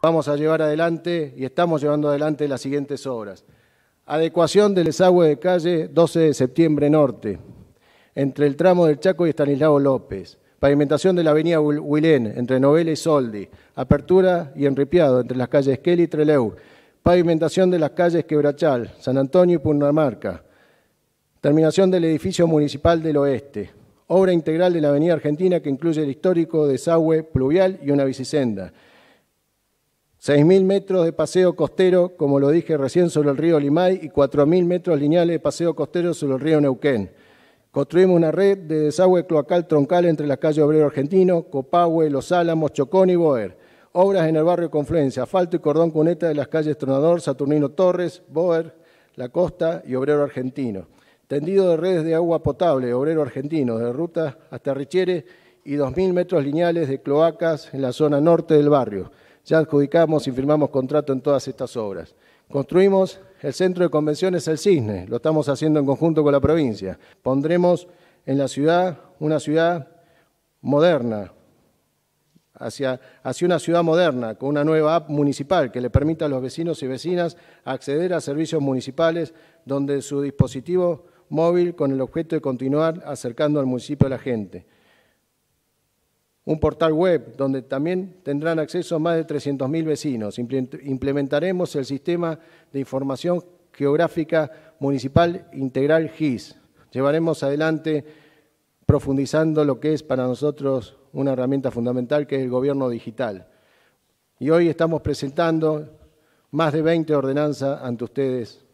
Vamos a llevar adelante y estamos llevando adelante las siguientes obras. Adecuación del desagüe de calle 12 de septiembre norte, entre el tramo del Chaco y Estanislao López. Pavimentación de la avenida Huilén, entre Novela y Soldi. Apertura y enripiado entre las calles Kelly y Treleu. Pavimentación de las calles Quebrachal, San Antonio y Purnamarca. Terminación del edificio municipal del oeste. Obra integral de la avenida Argentina que incluye el histórico desagüe pluvial y una bicisenda. 6.000 metros de paseo costero, como lo dije recién, sobre el río Limay y 4.000 metros lineales de paseo costero sobre el río Neuquén. Construimos una red de desagüe cloacal troncal entre las calles Obrero Argentino, Copahue, Los Álamos, Chocón y Boer. Obras en el barrio Confluencia, asfalto y cordón cuneta de las calles Tronador, Saturnino Torres, Boer, La Costa y Obrero Argentino. Tendido de redes de agua potable, Obrero Argentino, de Ruta hasta Richere, y 2.000 metros lineales de cloacas en la zona norte del barrio ya adjudicamos y firmamos contrato en todas estas obras. Construimos el centro de convenciones El Cisne, lo estamos haciendo en conjunto con la provincia. Pondremos en la ciudad una ciudad moderna, hacia, una ciudad moderna, con una nueva app municipal que le permita a los vecinos y vecinas acceder a servicios municipales donde su dispositivo móvil con el objeto de continuar acercando al municipio a la gente un portal web donde también tendrán acceso más de 300.000 vecinos. Implementaremos el sistema de información geográfica municipal integral GIS. Llevaremos adelante profundizando lo que es para nosotros una herramienta fundamental que es el gobierno digital. Y hoy estamos presentando más de 20 ordenanzas ante ustedes